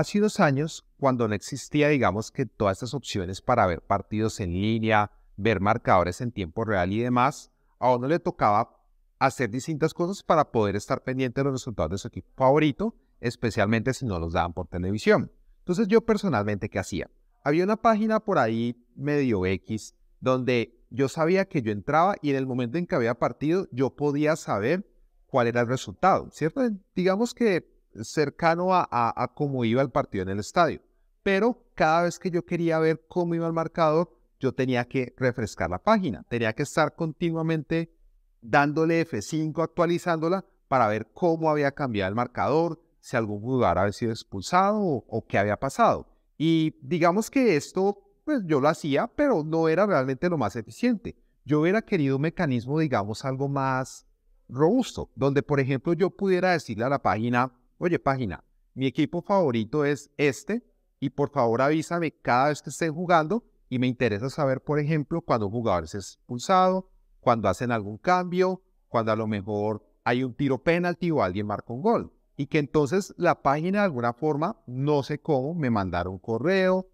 Hace unos años, cuando no existía, digamos que todas estas opciones para ver partidos en línea, ver marcadores en tiempo real y demás, a uno le tocaba hacer distintas cosas para poder estar pendiente de los resultados de su equipo favorito, especialmente si no los daban por televisión. Entonces yo personalmente, ¿qué hacía? Había una página por ahí medio X donde yo sabía que yo entraba y en el momento en que había partido yo podía saber cuál era el resultado, ¿cierto? Digamos que cercano a, a, cómo iba el partido en el estadio. Pero cada vez que yo quería ver cómo iba el marcador, yo tenía que refrescar la página, tenía que estar continuamente dándole F5, actualizándola para ver cómo había cambiado el marcador, si algún jugador había sido expulsado o, qué había pasado. Y digamos que esto, pues yo lo hacía, pero no era realmente lo más eficiente. Yo hubiera querido un mecanismo, digamos, algo más robusto, donde por ejemplo yo pudiera decirle a la página, oye, página, mi equipo favorito es este y por favor avísame cada vez que estén jugando y me interesa saber, por ejemplo, cuando un jugador es expulsado, cuando hacen algún cambio, cuando a lo mejor hay un tiro penalti o alguien marca un gol. Y que entonces la página de alguna forma, no sé cómo, me mandara un correo,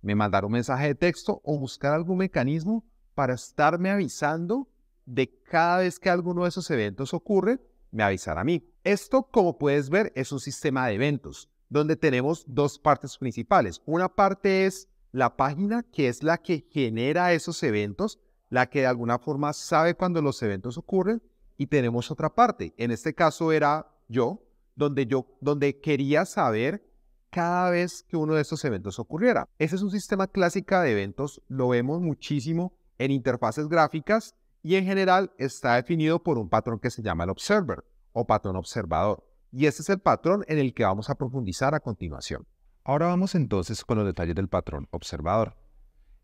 me mandara un mensaje de texto o buscar algún mecanismo para estarme avisando de cada vez que alguno de esos eventos ocurre, me avisara a mí. Esto, como puedes ver, es un sistema de eventos donde tenemos dos partes principales. Una parte es la página, que es la que genera esos eventos, la que de alguna forma sabe cuando los eventos ocurren, y tenemos otra parte. En este caso era yo, donde yo, donde quería saber cada vez que uno de estos eventos ocurriera. Ese es un sistema clásico de eventos, lo vemos muchísimo en interfaces gráficas y en general está definido por un patrón que se llama el observer o patrón observador. Y este es el patrón en el que vamos a profundizar a continuación. Ahora vamos entonces con los detalles del patrón observador.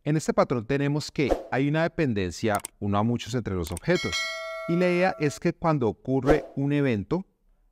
En este patrón tenemos que hay una dependencia uno a muchos entre los objetos. Y la idea es que cuando ocurre un evento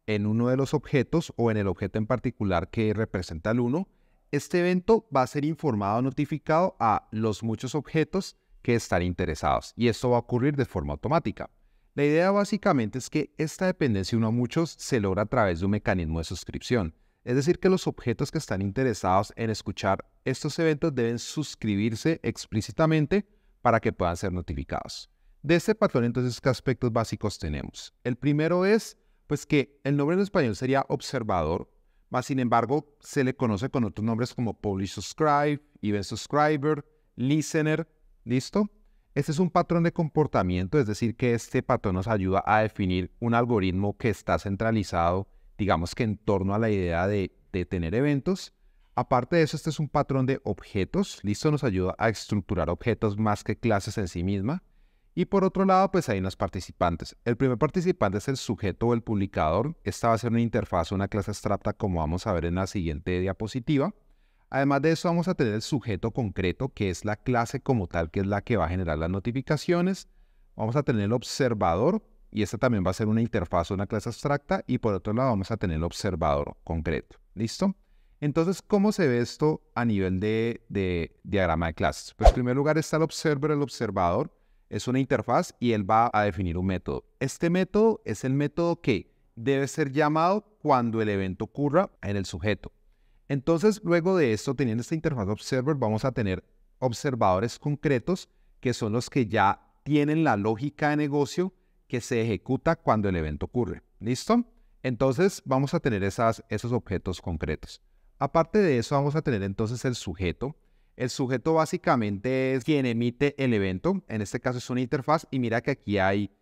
en uno de los objetos o en el objeto en particular que representa el uno, este evento va a ser informado o notificado a los muchos objetos que están interesados. Y esto va a ocurrir de forma automática. La idea básicamente es que esta dependencia uno a muchos se logra a través de un mecanismo de suscripción. Es decir, que los objetos que están interesados en escuchar estos eventos deben suscribirse explícitamente para que puedan ser notificados. De este patrón, entonces, ¿qué aspectos básicos tenemos? El primero es, pues que el nombre en español sería observador, más sin embargo, se le conoce con otros nombres como publish subscribe, event subscriber, listener, ¿listo? Este es un patrón de comportamiento, es decir, que este patrón nos ayuda a definir un algoritmo que está centralizado, digamos que en torno a la idea de, tener eventos. Aparte de eso, este es un patrón de objetos, listo, nos ayuda a estructurar objetos más que clases en sí misma. Y por otro lado, pues hay unos participantes. El primer participante es el sujeto o el publicador. Esta va a ser una interfaz, una clase abstracta, como vamos a ver en la siguiente diapositiva. Además de eso, vamos a tener el sujeto concreto, que es la clase como tal, que es la que va a generar las notificaciones. Vamos a tener el observador, y esta también va a ser una interfaz o una clase abstracta. Y por otro lado, vamos a tener el observador concreto. ¿Listo? Entonces, ¿cómo se ve esto a nivel de, de diagrama de clases? Pues en primer lugar está el observer, el observador. Es una interfaz y él va a definir un método. Este método es el método que debe ser llamado cuando el evento ocurra en el sujeto. Entonces, luego de esto, teniendo esta interfaz observer, vamos a tener observadores concretos que son los que ya tienen la lógica de negocio que se ejecuta cuando el evento ocurre. ¿Listo? Entonces vamos a tener esos objetos concretos. Aparte de eso vamos a tener entonces el sujeto. El sujeto básicamente es quien emite el evento. En este caso es una interfaz y mira que aquí hay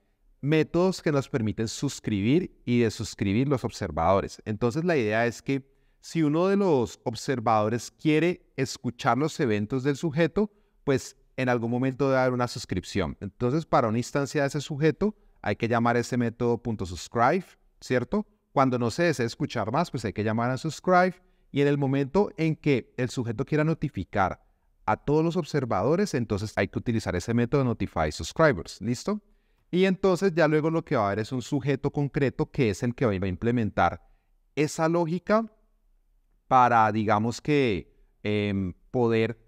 métodos que nos permiten suscribir y desuscribir los observadores. Entonces la idea es que si uno de los observadores quiere escuchar los eventos del sujeto, pues en algún momento debe haber una suscripción. Entonces, para una instancia de ese sujeto, hay que llamar ese método .subscribe, ¿cierto? Cuando no se desee escuchar más, pues hay que llamar a subscribe. Y en el momento en que el sujeto quiera notificar a todos los observadores, entonces hay que utilizar ese método notify subscribers, ¿listo? Y entonces ya luego lo que va a haber es un sujeto concreto que es el que va a implementar esa lógica para, digamos que, em, poder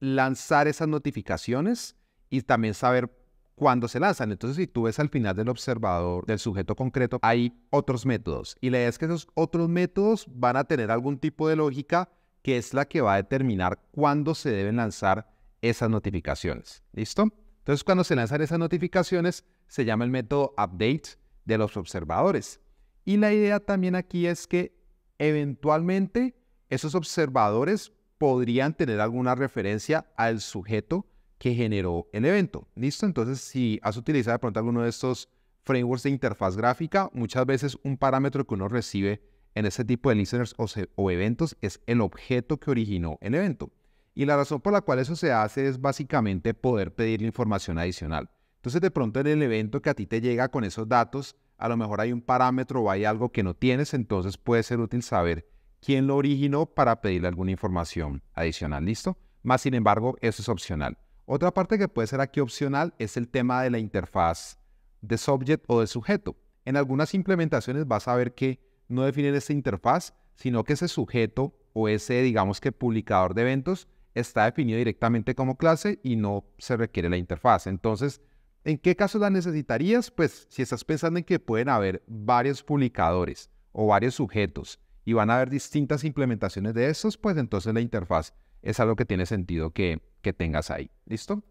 lanzar esas notificaciones y también saber cuándo se lanzan. Entonces, si tú ves al final del observador, del sujeto concreto, hay otros métodos. Y la idea es que esos otros métodos van a tener algún tipo de lógica que es la que va a determinar cuándo se deben lanzar esas notificaciones. ¿Listo? Entonces, cuando se lanzan esas notificaciones, se llama el método update de los observadores. Y la idea también aquí es que eventualmente esos observadores podrían tener alguna referencia al sujeto que generó el evento. ¿Listo? Entonces, si has utilizado de pronto alguno de estos frameworks de interfaz gráfica, muchas veces un parámetro que uno recibe en este tipo de listeners o, eventos es el objeto que originó el evento. Y la razón por la cual eso se hace es básicamente poder pedir información adicional. Entonces, de pronto en el evento que a ti te llega con esos datos, a lo mejor hay un parámetro o hay algo que no tienes, entonces puede ser útil saber quién lo originó para pedirle alguna información adicional, ¿listo? Más sin embargo, eso es opcional. Otra parte que puede ser aquí opcional es el tema de la interfaz de subject o de sujeto. En algunas implementaciones vas a ver que no definen esa interfaz, sino que ese sujeto o ese, digamos que publicador de eventos, está definido directamente como clase y no se requiere la interfaz. Entonces, ¿en qué caso la necesitarías? Pues si estás pensando en que pueden haber varios publicadores o varios sujetos y van a haber distintas implementaciones de esos, pues entonces la interfaz es algo que tiene sentido que, tengas ahí. ¿Listo?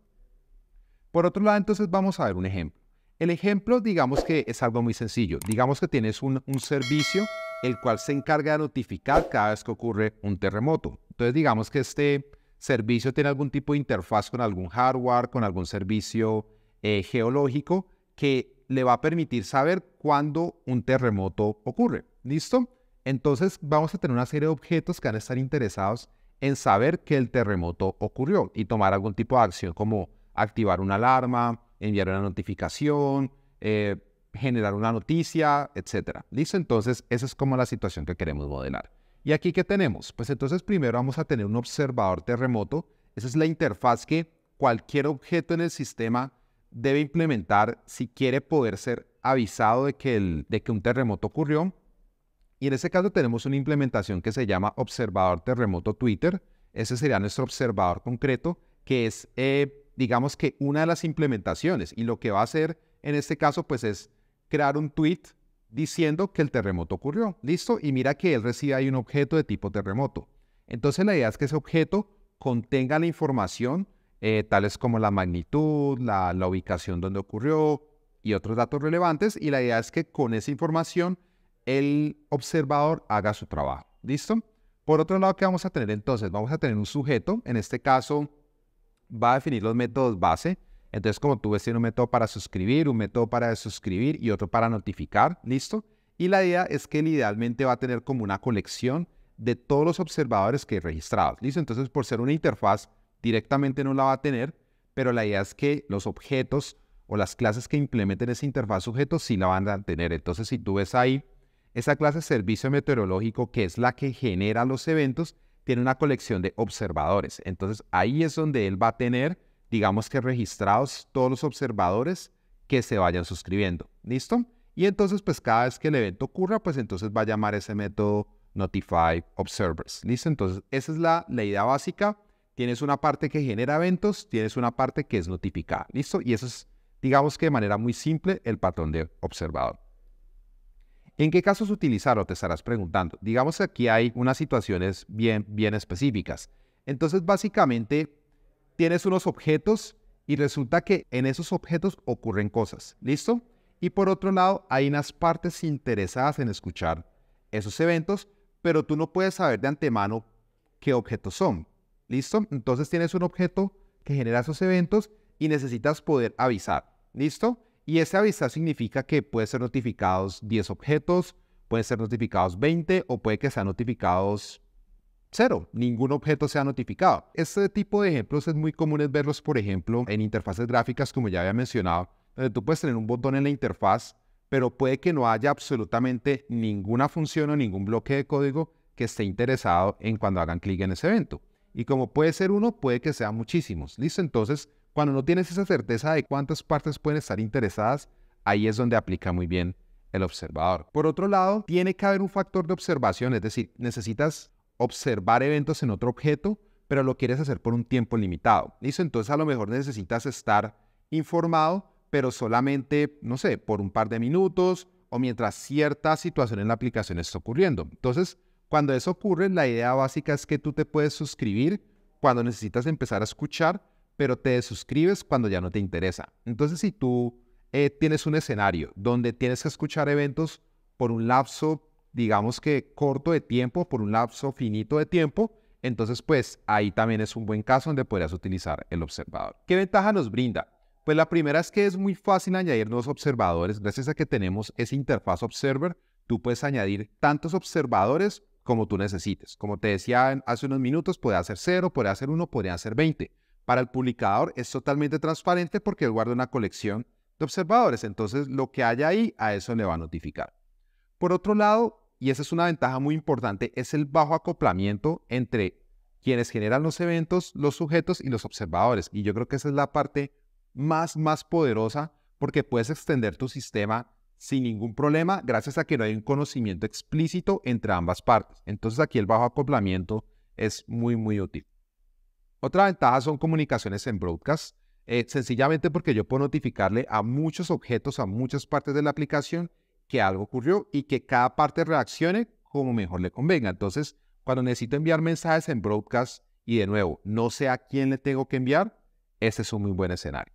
Por otro lado, entonces vamos a ver un ejemplo. El ejemplo, digamos que es algo muy sencillo. Digamos que tienes un, servicio el cual se encarga de notificar cada vez que ocurre un terremoto. Entonces, digamos que este servicio tiene algún tipo de interfaz con algún hardware, con algún servicio eh, geológico que le va a permitir saber cuándo un terremoto ocurre. ¿Listo? Entonces vamos a tener una serie de objetos que van a estar interesados en saber que el terremoto ocurrió y tomar algún tipo de acción como activar una alarma, enviar una notificación, eh, generar una noticia, etc. ¿Listo? Entonces esa es como la situación que queremos modelar. ¿Y aquí qué tenemos? Pues entonces primero vamos a tener un observador terremoto. Esa es la interfaz que cualquier objeto en el sistema debe implementar si quiere poder ser avisado de que un terremoto ocurrió y en ese caso tenemos una implementación que se llama observador terremoto Twitter. Ese sería nuestro observador concreto, que es, eh, digamos que, una de las implementaciones. Y lo que va a hacer en este caso, pues es crear un tweet diciendo que el terremoto ocurrió. ¿Listo? Y mira que él recibe ahí un objeto de tipo terremoto. Entonces la idea es que ese objeto contenga la información, eh, tales como la magnitud, la ubicación donde ocurrió y otros datos relevantes. Y la idea es que con esa información el observador haga su trabajo. ¿Listo? Por otro lado, ¿qué vamos a tener entonces? Vamos a tener un sujeto, en este caso va a definir los métodos base. Entonces, como tú ves, tiene un método para suscribir, un método para desuscribir y otro para notificar, ¿listo? Y la idea es que él idealmente va a tener como una colección de todos los observadores que he registrados ¿listo? Entonces, por ser una interfaz, directamente no la va a tener, pero la idea es que los objetos o las clases que implementen esa interfaz sujeto sí la van a tener. Entonces, si tú ves ahí, esa clase de servicio meteorológico, que es la que genera los eventos, tiene una colección de observadores. Entonces ahí es donde él va a tener, digamos que registrados todos los observadores que se vayan suscribiendo. ¿Listo? Y entonces, pues cada vez que el evento ocurra, pues entonces va a llamar ese método Notify Observers. ¿Listo? Entonces, esa es la, la idea básica. Tienes una parte que genera eventos, tienes una parte que es notificada. ¿Listo? Y eso es, digamos que de manera muy simple, el patrón de observador. ¿En qué casos utilizarlo? Te estarás preguntando. Digamos que aquí hay unas situaciones bien, bien específicas. Entonces, básicamente, tienes unos objetos y resulta que en esos objetos ocurren cosas. ¿Listo? Y por otro lado, hay unas partes interesadas en escuchar esos eventos, pero tú no puedes saber de antemano qué objetos son. ¿Listo? Entonces tienes un objeto que genera esos eventos y necesitas poder avisar. ¿Listo? Y ese avisar significa que puede ser notificados 10 objetos, puede ser notificados 20 o puede que sean notificados 0. ningún objeto sea notificado. Este tipo de ejemplos es muy común verlos, por ejemplo, en interfaces gráficas, como ya había mencionado, donde tú puedes tener un botón en la interfaz, pero puede que no haya absolutamente ninguna función o ningún bloque de código que esté interesado en cuando hagan clic en ese evento. Y como puede ser uno, puede que sean muchísimos. Listo, entonces cuando no tienes esa certeza de cuántas partes pueden estar interesadas, ahí es donde aplica muy bien el observador. Por otro lado, tiene que haber un factor de observación, es decir, necesitas observar eventos en otro objeto, pero lo quieres hacer por un tiempo limitado. ¿Listo? Entonces a lo mejor necesitas estar informado, pero solamente, no sé, por un par de minutos o mientras cierta situación en la aplicación está ocurriendo. Entonces, cuando eso ocurre, la idea básica es que tú te puedes suscribir cuando necesitas empezar a escuchar, pero te suscribes cuando ya no te interesa. Entonces, si tú eh, tienes un escenario donde tienes que escuchar eventos por un lapso, digamos que corto de tiempo, por un lapso finito de tiempo, entonces pues ahí también es un buen caso donde podrías utilizar el observador. ¿Qué ventaja nos brinda? Pues la primera es que es muy fácil añadir nuevos observadores. Gracias a que tenemos esa interfaz Observer, tú puedes añadir tantos observadores como tú necesites. Como te decía hace unos minutos, puede hacer 0, puede hacer 1, puede hacer 20. Para el publicador es totalmente transparente porque él guarda una colección de observadores, entonces lo que haya ahí a eso le va a notificar. Por otro lado, y esa es una ventaja muy importante, es el bajo acoplamiento entre quienes generan los eventos, los sujetos y los observadores. Y yo creo que esa es la parte más, más poderosa porque puedes extender tu sistema sin ningún problema gracias a que no hay un conocimiento explícito entre ambas partes. Entonces aquí el bajo acoplamiento es muy, muy útil. Otra ventaja son comunicaciones en broadcast, eh, sencillamente porque yo puedo notificarle a muchos objetos, a muchas partes de la aplicación que algo ocurrió y que cada parte reaccione como mejor le convenga. Entonces, cuando necesito enviar mensajes en broadcast y de nuevo, no sé a quién le tengo que enviar, ese es un muy buen escenario.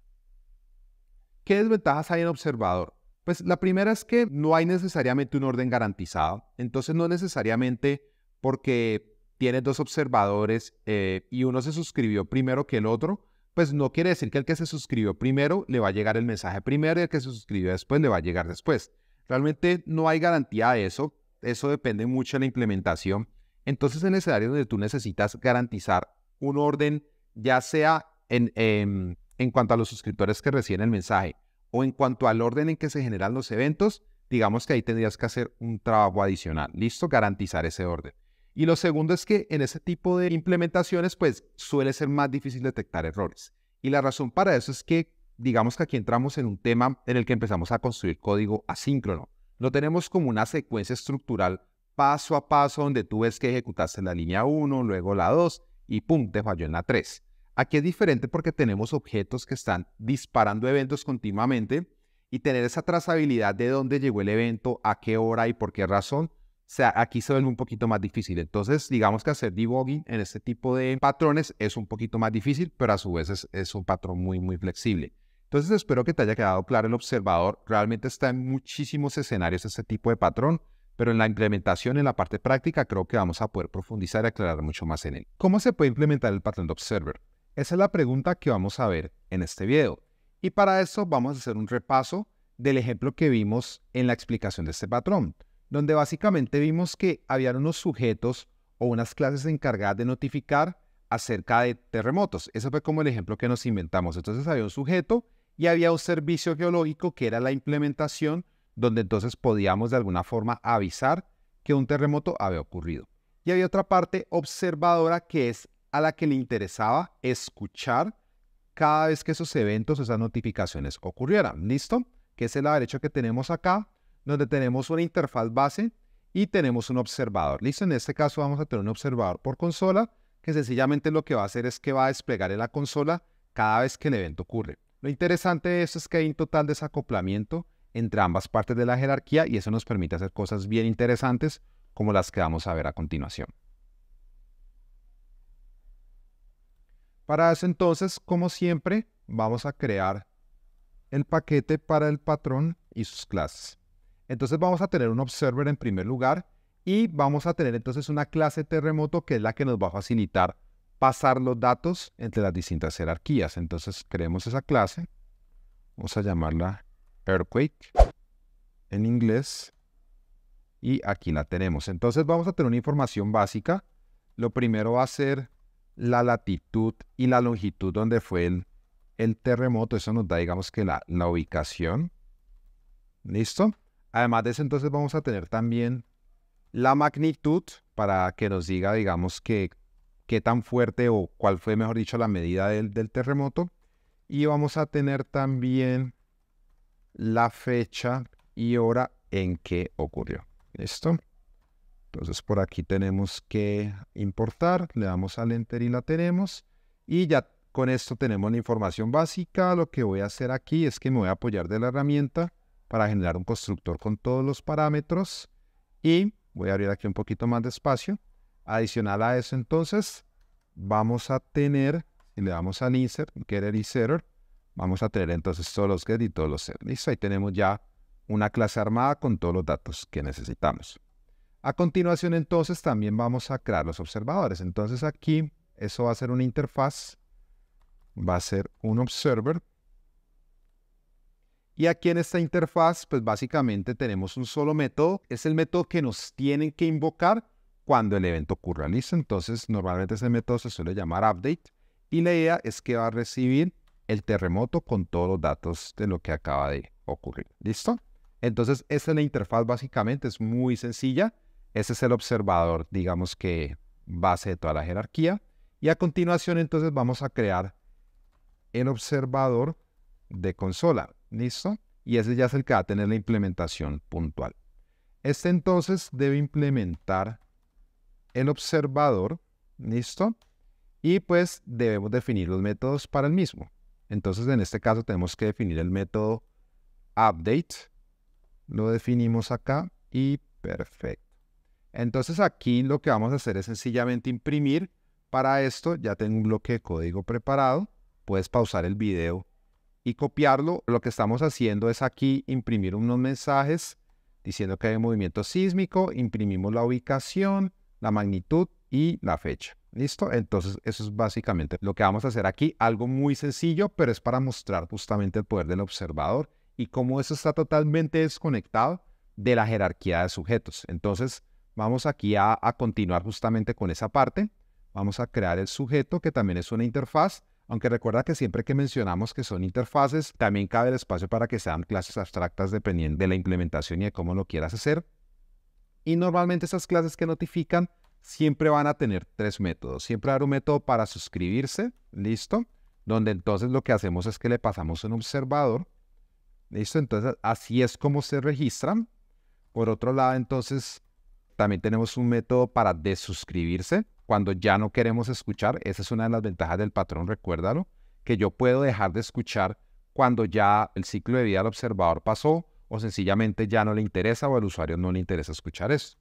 ¿Qué desventajas hay en observador? Pues la primera es que no hay necesariamente un orden garantizado, entonces no necesariamente porque tienes dos observadores eh, y uno se suscribió primero que el otro, pues no quiere decir que el que se suscribió primero le va a llegar el mensaje primero y el que se suscribió después le va a llegar después. Realmente no hay garantía de eso, eso depende mucho de la implementación. Entonces en necesario donde tú necesitas garantizar un orden, ya sea en, em, en cuanto a los suscriptores que reciben el mensaje o en cuanto al orden en que se generan los eventos, digamos que ahí tendrías que hacer un trabajo adicional, listo, garantizar ese orden. Y lo segundo es que en ese tipo de implementaciones, pues suele ser más difícil detectar errores. Y la razón para eso es que, digamos que aquí entramos en un tema en el que empezamos a construir código asíncrono. No tenemos como una secuencia estructural paso a paso donde tú ves que ejecutaste la línea 1, luego la 2 y pum, te falló en la 3. Aquí es diferente porque tenemos objetos que están disparando eventos continuamente y tener esa trazabilidad de dónde llegó el evento, a qué hora y por qué razón sea, aquí se vuelve un poquito más difícil. Entonces, digamos que hacer debugging en este tipo de patrones es un poquito más difícil, pero a su vez es, un patrón muy, muy flexible. Entonces, espero que te haya quedado claro el observador. Realmente está en muchísimos escenarios este tipo de patrón, pero en la implementación, en la parte práctica, creo que vamos a poder profundizar y aclarar mucho más en él. ¿Cómo se puede implementar el patrón de observer? Esa es la pregunta que vamos a ver en este video. Y para eso vamos a hacer un repaso del ejemplo que vimos en la explicación de este patrón donde básicamente vimos que había unos sujetos o unas clases encargadas de notificar acerca de terremotos. Ese fue como el ejemplo que nos inventamos. Entonces había un sujeto y había un servicio geológico que era la implementación, donde entonces podíamos de alguna forma avisar que un terremoto había ocurrido. Y había otra parte observadora que es a la que le interesaba escuchar cada vez que esos eventos, esas notificaciones ocurrieran. ¿Listo? Que es el derecho que tenemos acá donde tenemos una interfaz base y tenemos un observador. Listo, en este caso vamos a tener un observador por consola, que sencillamente lo que va a hacer es que va a desplegar en la consola cada vez que el evento ocurre. Lo interesante de esto es que hay un total desacoplamiento entre ambas partes de la jerarquía y eso nos permite hacer cosas bien interesantes como las que vamos a ver a continuación. Para eso entonces, como siempre, vamos a crear el paquete para el patrón y sus clases. Entonces vamos a tener un observer en primer lugar y vamos a tener entonces una clase terremoto que es la que nos va a facilitar pasar los datos entre las distintas jerarquías. Entonces creemos esa clase, vamos a llamarla earthquake en inglés y aquí la tenemos. Entonces vamos a tener una información básica. Lo primero va a ser la latitud y la longitud donde fue el, terremoto. Eso nos da, digamos que la ubicación. ¿Listo? Además de eso, entonces vamos a tener también la magnitud para que nos diga, digamos, qué tan fuerte o cuál fue, mejor dicho, la medida del, del terremoto. Y vamos a tener también la fecha y hora en que ocurrió. ¿Listo? Entonces por aquí tenemos que importar, le damos al enter y la tenemos. Y ya con esto tenemos la información básica. Lo que voy a hacer aquí es que me voy a apoyar de la herramienta para generar un constructor con todos los parámetros y voy a abrir aquí un poquito más de espacio. Adicional a eso entonces vamos a tener, le damos al insert, getter setter, vamos a tener entonces todos los get y todos los setters. Listo, ahí tenemos ya una clase armada con todos los datos que necesitamos. A continuación entonces también vamos a crear los observadores. Entonces aquí eso va a ser una interfaz, va a ser un observer y aquí en esta interfaz, pues básicamente tenemos un solo método. Es el método que nos tienen que invocar cuando el evento ocurra. ¿Listo? Entonces, normalmente ese método se suele llamar update. Y la idea es que va a recibir el terremoto con todos los datos de lo que acaba de ocurrir. ¿Listo? Entonces, esta es la interfaz básicamente. Es muy sencilla. Ese es el observador, digamos que base de toda la jerarquía. Y a continuación, entonces, vamos a crear el observador de consola. ¿Listo? Y ese ya es el que va a tener la implementación puntual. Este entonces debe implementar el observador, ¿listo? Y pues debemos definir los métodos para el mismo. Entonces en este caso tenemos que definir el método update. Lo definimos acá y perfecto. Entonces aquí lo que vamos a hacer es sencillamente imprimir. Para esto ya tengo un bloque de código preparado. Puedes pausar el video y copiarlo. Lo que estamos haciendo es aquí imprimir unos mensajes diciendo que hay movimiento sísmico, imprimimos la ubicación, la magnitud y la fecha. ¿Listo? Entonces eso es básicamente lo que vamos a hacer aquí. Algo muy sencillo, pero es para mostrar justamente el poder del observador y cómo eso está totalmente desconectado de la jerarquía de sujetos. Entonces vamos aquí a, a continuar justamente con esa parte. Vamos a crear el sujeto que también es una interfaz aunque recuerda que siempre que mencionamos que son interfaces, también cabe el espacio para que sean clases abstractas dependiendo de la implementación y de cómo lo quieras hacer. Y normalmente esas clases que notifican siempre van a tener tres métodos. Siempre va un método para suscribirse, listo, donde entonces lo que hacemos es que le pasamos un observador, listo, entonces así es como se registran. Por otro lado, entonces también tenemos un método para desuscribirse, cuando ya no queremos escuchar, esa es una de las ventajas del patrón, recuérdalo, que yo puedo dejar de escuchar cuando ya el ciclo de vida del observador pasó o sencillamente ya no le interesa o al usuario no le interesa escuchar eso.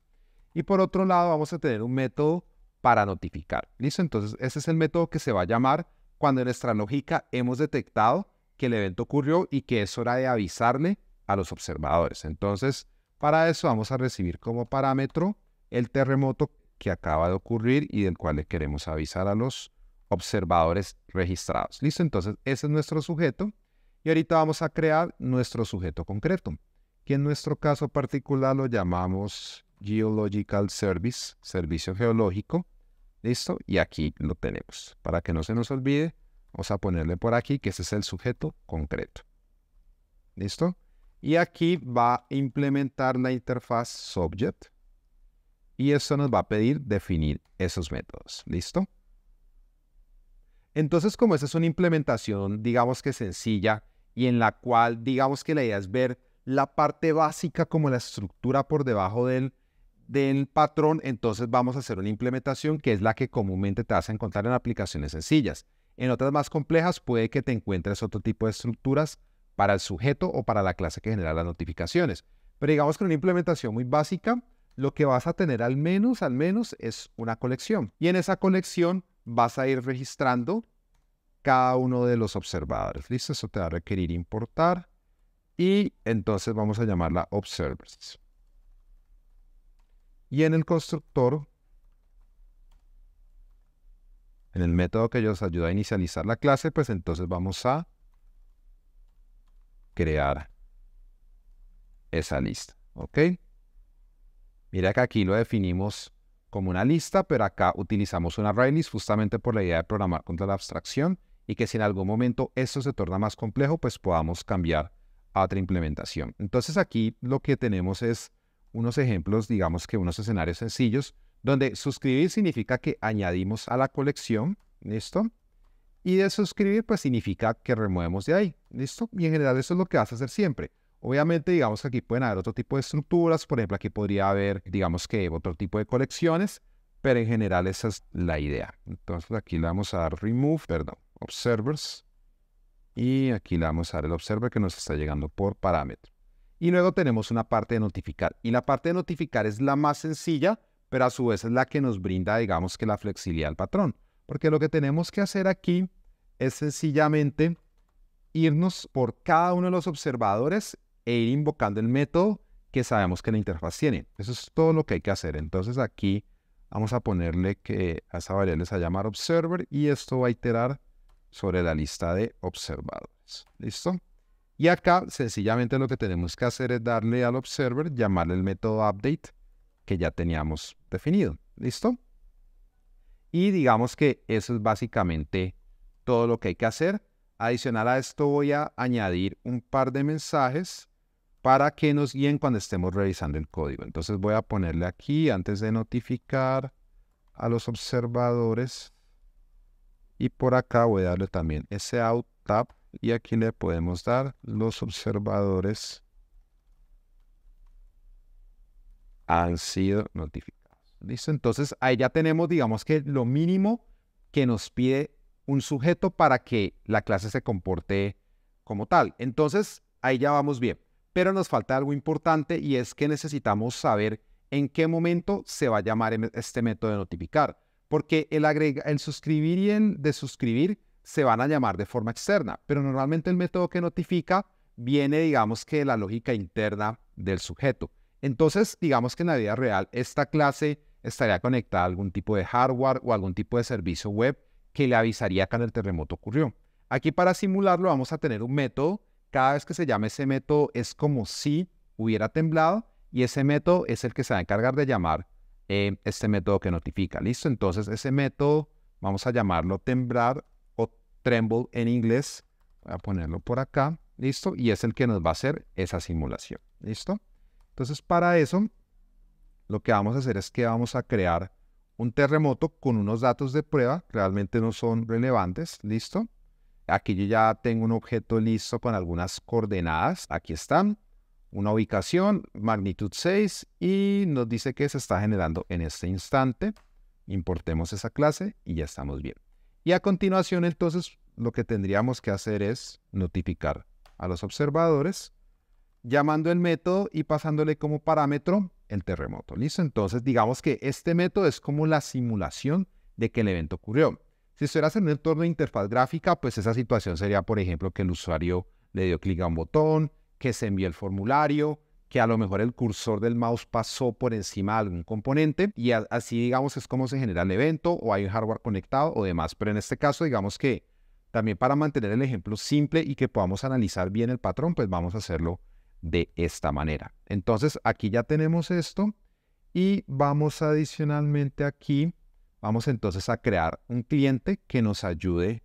Y por otro lado, vamos a tener un método para notificar. ¿Listo? Entonces, ese es el método que se va a llamar cuando en nuestra lógica hemos detectado que el evento ocurrió y que es hora de avisarle a los observadores. Entonces, para eso vamos a recibir como parámetro el terremoto que acaba de ocurrir y del cual le queremos avisar a los observadores registrados. Listo, entonces ese es nuestro sujeto y ahorita vamos a crear nuestro sujeto concreto, que en nuestro caso particular lo llamamos Geological Service, servicio geológico. Listo, y aquí lo tenemos. Para que no se nos olvide, vamos a ponerle por aquí que ese es el sujeto concreto. ¿Listo? Y aquí va a implementar la interfaz Subject, y esto nos va a pedir definir esos métodos. ¿Listo? Entonces, como esta es una implementación, digamos que sencilla, y en la cual, digamos que la idea es ver la parte básica como la estructura por debajo del, del patrón, entonces vamos a hacer una implementación que es la que comúnmente te vas a encontrar en aplicaciones sencillas. En otras más complejas puede que te encuentres otro tipo de estructuras para el sujeto o para la clase que genera las notificaciones. Pero digamos que una implementación muy básica lo que vas a tener al menos, al menos es una colección. Y en esa colección vas a ir registrando cada uno de los observadores. ¿Listo? Eso te va a requerir importar. Y entonces vamos a llamarla observers. Y en el constructor, en el método que nos ayuda a inicializar la clase, pues entonces vamos a crear esa lista. ¿Ok? Mira que aquí lo definimos como una lista, pero acá utilizamos una array list justamente por la idea de programar contra la abstracción y que si en algún momento esto se torna más complejo, pues podamos cambiar a otra implementación. Entonces aquí lo que tenemos es unos ejemplos, digamos que unos escenarios sencillos, donde suscribir significa que añadimos a la colección, ¿listo? Y desuscribir pues significa que removemos de ahí, ¿listo? Y en general eso es lo que vas a hacer siempre. Obviamente, digamos aquí pueden haber otro tipo de estructuras, por ejemplo, aquí podría haber, digamos que otro tipo de colecciones, pero en general esa es la idea. Entonces aquí le vamos a dar remove, perdón, observers, y aquí le vamos a dar el observer que nos está llegando por parámetro. Y luego tenemos una parte de notificar, y la parte de notificar es la más sencilla, pero a su vez es la que nos brinda, digamos que la flexibilidad al patrón, porque lo que tenemos que hacer aquí es sencillamente irnos por cada uno de los observadores e ir invocando el método que sabemos que la interfaz tiene. Eso es todo lo que hay que hacer. Entonces aquí vamos a ponerle que a esa variable se va a llamar observer y esto va a iterar sobre la lista de observadores. ¿Listo? Y acá sencillamente lo que tenemos que hacer es darle al observer, llamarle el método update que ya teníamos definido. ¿Listo? Y digamos que eso es básicamente todo lo que hay que hacer. Adicional a esto voy a añadir un par de mensajes para que nos guíen cuando estemos revisando el código. Entonces voy a ponerle aquí, antes de notificar a los observadores, y por acá voy a darle también ese out tab, y aquí le podemos dar los observadores han sido notificados. ¿Listo? Entonces ahí ya tenemos, digamos que lo mínimo que nos pide un sujeto para que la clase se comporte como tal. Entonces ahí ya vamos bien. Pero nos falta algo importante y es que necesitamos saber en qué momento se va a llamar em, este método de notificar, porque el, suscribir y el desuscribir se van a llamar de forma externa, pero normalmente el método que notifica viene, digamos que, de la lógica interna del sujeto. Entonces, digamos que en la vida real, esta clase estaría conectada a algún tipo de hardware o algún tipo de servicio web que le avisaría cuando el terremoto ocurrió. Aquí para simularlo vamos a tener un método cada vez que se llame ese método es como si hubiera temblado y ese método es el que se va a encargar de llamar eh, este método que notifica. ¿Listo? Entonces ese método vamos a llamarlo temblar o tremble en inglés. Voy a ponerlo por acá. ¿Listo? Y es el que nos va a hacer esa simulación. ¿Listo? Entonces para eso lo que vamos a hacer es que vamos a crear un terremoto con unos datos de prueba, realmente no son relevantes, ¿listo? Aquí yo ya tengo un objeto listo con algunas coordenadas. Aquí están. Una ubicación, magnitud 6, y nos dice que se está generando en este instante. Importemos esa clase y ya estamos bien. Y a continuación, entonces, lo que tendríamos que hacer es notificar a los observadores llamando el método y pasándole como parámetro el terremoto. ¿Listo? Entonces, digamos que este método es como la simulación de que el evento ocurrió. Si estuvieras en un entorno de interfaz gráfica, pues esa situación sería, por ejemplo, que el usuario le dio clic a un botón, que se envió el formulario, que a lo mejor el cursor del mouse pasó por encima de algún componente y así digamos es como se genera el evento o hay un hardware conectado o demás. Pero en este caso digamos que también para mantener el ejemplo simple y que podamos analizar bien el patrón, pues vamos a hacerlo de esta manera. Entonces aquí ya tenemos esto y vamos adicionalmente aquí Vamos entonces a crear un cliente que nos ayude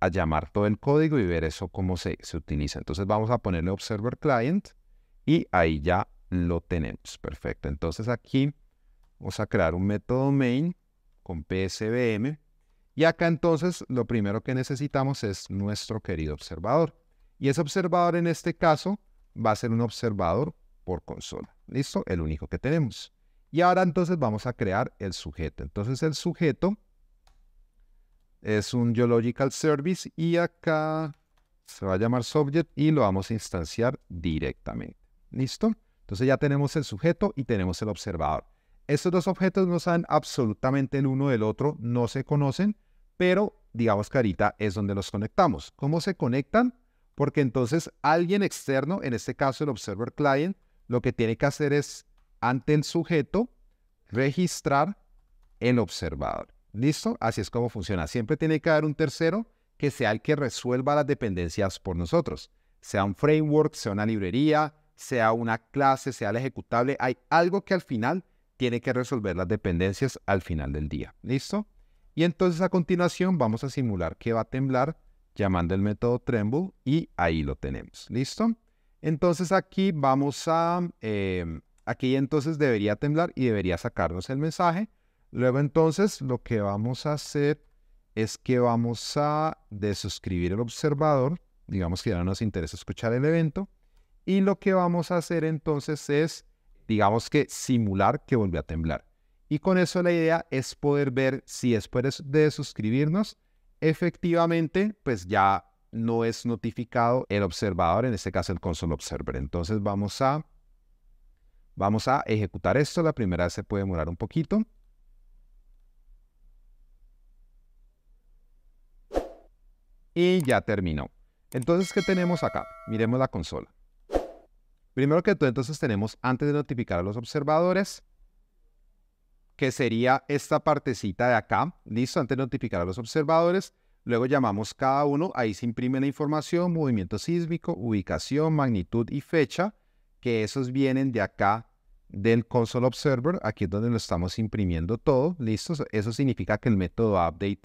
a llamar todo el código y ver eso cómo se, se utiliza. Entonces vamos a ponerle Observer Client y ahí ya lo tenemos. Perfecto. Entonces aquí vamos a crear un método main con PSVM. Y acá entonces lo primero que necesitamos es nuestro querido observador. Y ese observador en este caso va a ser un observador por consola. ¿Listo? El único que tenemos. Y ahora entonces vamos a crear el sujeto. Entonces el sujeto es un geological service y acá se va a llamar subject y lo vamos a instanciar directamente. ¿Listo? Entonces ya tenemos el sujeto y tenemos el observador. Estos dos objetos no saben absolutamente el uno del otro, no se conocen, pero digamos que ahorita es donde los conectamos. ¿Cómo se conectan? Porque entonces alguien externo, en este caso el observer client, lo que tiene que hacer es ante el sujeto, registrar el observador. ¿Listo? Así es como funciona. Siempre tiene que haber un tercero que sea el que resuelva las dependencias por nosotros. Sea un framework, sea una librería, sea una clase, sea el ejecutable. Hay algo que al final tiene que resolver las dependencias al final del día. ¿Listo? Y entonces a continuación vamos a simular que va a temblar llamando el método tremble y ahí lo tenemos. ¿Listo? Entonces aquí vamos a... Eh, Aquí entonces debería temblar y debería sacarnos el mensaje. Luego entonces lo que vamos a hacer es que vamos a desuscribir el observador, digamos que ya no nos interesa escuchar el evento, y lo que vamos a hacer entonces es, digamos que simular que vuelve a temblar. Y con eso la idea es poder ver si después de suscribirnos, efectivamente, pues ya no es notificado el observador, en este caso el console observer. Entonces vamos a Vamos a ejecutar esto. La primera vez se puede demorar un poquito. Y ya terminó. Entonces, ¿qué tenemos acá? Miremos la consola. Primero que todo, entonces tenemos, antes de notificar a los observadores, que sería esta partecita de acá, listo, antes de notificar a los observadores, luego llamamos cada uno, ahí se imprime la información, movimiento sísmico, ubicación, magnitud y fecha, que esos vienen de acá del console observer, aquí es donde lo estamos imprimiendo todo, listo, eso significa que el método update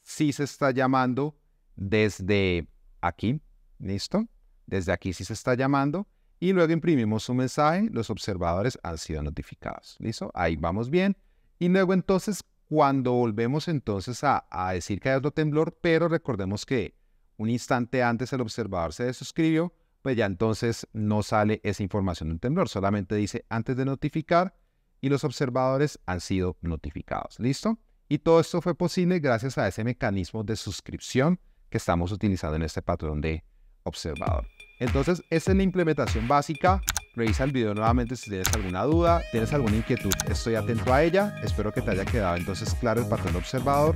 sí se está llamando desde aquí, listo, desde aquí sí se está llamando y luego imprimimos un mensaje, los observadores han sido notificados, listo, ahí vamos bien y luego entonces cuando volvemos entonces a, decir que hay otro temblor, pero recordemos que un instante antes el observador se desuscribió, pues ya entonces no sale esa información del temblor, solamente dice antes de notificar y los observadores han sido notificados. ¿Listo? Y todo esto fue posible gracias a ese mecanismo de suscripción que estamos utilizando en este patrón de observador. Entonces, esa es la implementación básica. Revisa el video nuevamente si tienes alguna duda, tienes alguna inquietud. Estoy atento a ella. Espero que te haya quedado entonces claro el patrón de observador.